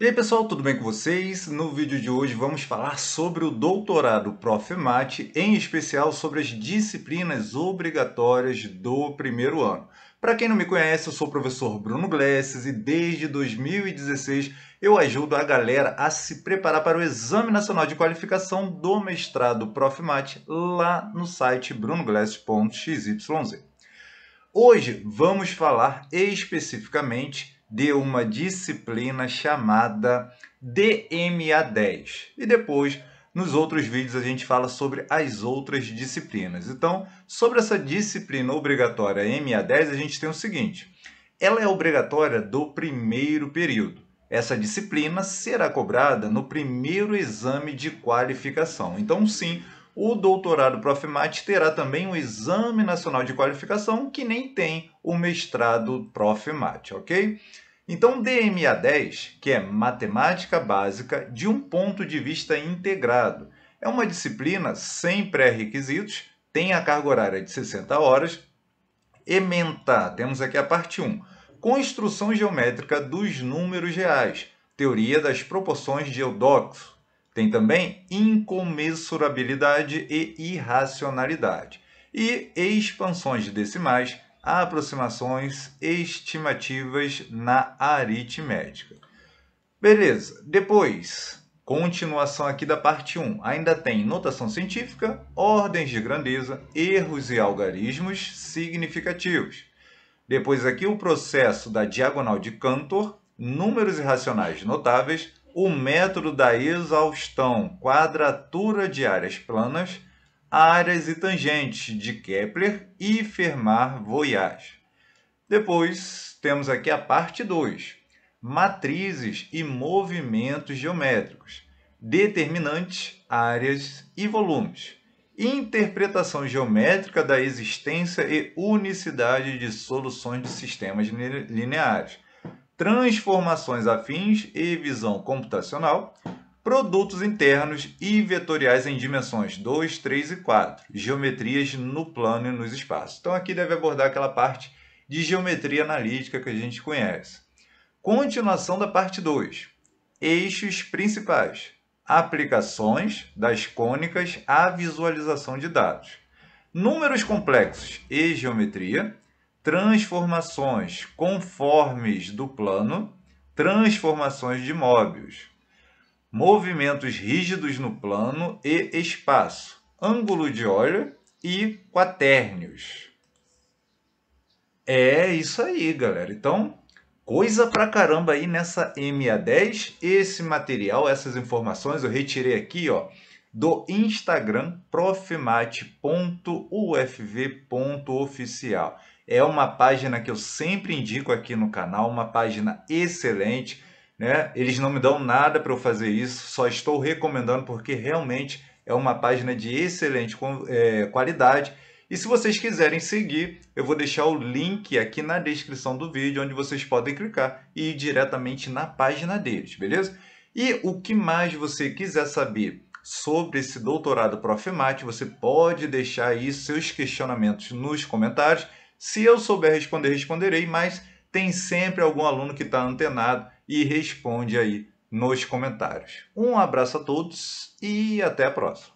E aí pessoal, tudo bem com vocês? No vídeo de hoje vamos falar sobre o doutorado Prof. Mate, em especial sobre as disciplinas obrigatórias do primeiro ano. Para quem não me conhece, eu sou o professor Bruno Glesses e desde 2016 eu ajudo a galera a se preparar para o Exame Nacional de Qualificação do Mestrado Prof. Mate lá no site brunoglesses.xyz. Hoje vamos falar especificamente de uma disciplina chamada DMA10. E depois, nos outros vídeos, a gente fala sobre as outras disciplinas. Então, sobre essa disciplina obrigatória MA10, a gente tem o seguinte: ela é obrigatória do primeiro período. Essa disciplina será cobrada no primeiro exame de qualificação. Então, sim, o doutorado ProfMat terá também um exame nacional de qualificação que nem tem o mestrado ProfMat, ok? Então, DMA10, que é Matemática Básica de um ponto de vista integrado, é uma disciplina sem pré-requisitos, tem a carga horária de 60 horas. Ementa, temos aqui a parte 1, Construção Geométrica dos Números Reais, Teoria das Proporções de Eudoxo, tem também incomensurabilidade e irracionalidade, e expansões decimais, aproximações estimativas na aritmética. Beleza, depois, continuação aqui da parte 1. Ainda tem notação científica, ordens de grandeza, erros e algarismos significativos. Depois aqui o processo da diagonal de Cantor, números irracionais notáveis, o método da exaustão, quadratura de áreas planas, áreas e tangentes de Kepler e Fermat-Voyage. Depois temos aqui a parte 2, matrizes e movimentos geométricos, determinantes, áreas e volumes, interpretação geométrica da existência e unicidade de soluções de sistemas lineares transformações afins e visão computacional, produtos internos e vetoriais em dimensões 2, 3 e 4, geometrias no plano e nos espaços. Então aqui deve abordar aquela parte de geometria analítica que a gente conhece. Continuação da parte 2. Eixos principais. Aplicações das cônicas à visualização de dados. Números complexos e geometria transformações conformes do plano, transformações de móveis, movimentos rígidos no plano e espaço, ângulo de olho e quaternios. É isso aí, galera. Então, coisa pra caramba aí nessa MA10. Esse material, essas informações eu retirei aqui, ó, do Instagram profmate.ufv.oficial. É uma página que eu sempre indico aqui no canal, uma página excelente. Né? Eles não me dão nada para eu fazer isso, só estou recomendando porque realmente é uma página de excelente é, qualidade. E se vocês quiserem seguir, eu vou deixar o link aqui na descrição do vídeo, onde vocês podem clicar e ir diretamente na página deles, beleza? E o que mais você quiser saber sobre esse doutorado Profimate, você pode deixar aí seus questionamentos nos comentários se eu souber responder, responderei, mas tem sempre algum aluno que está antenado e responde aí nos comentários. Um abraço a todos e até a próxima.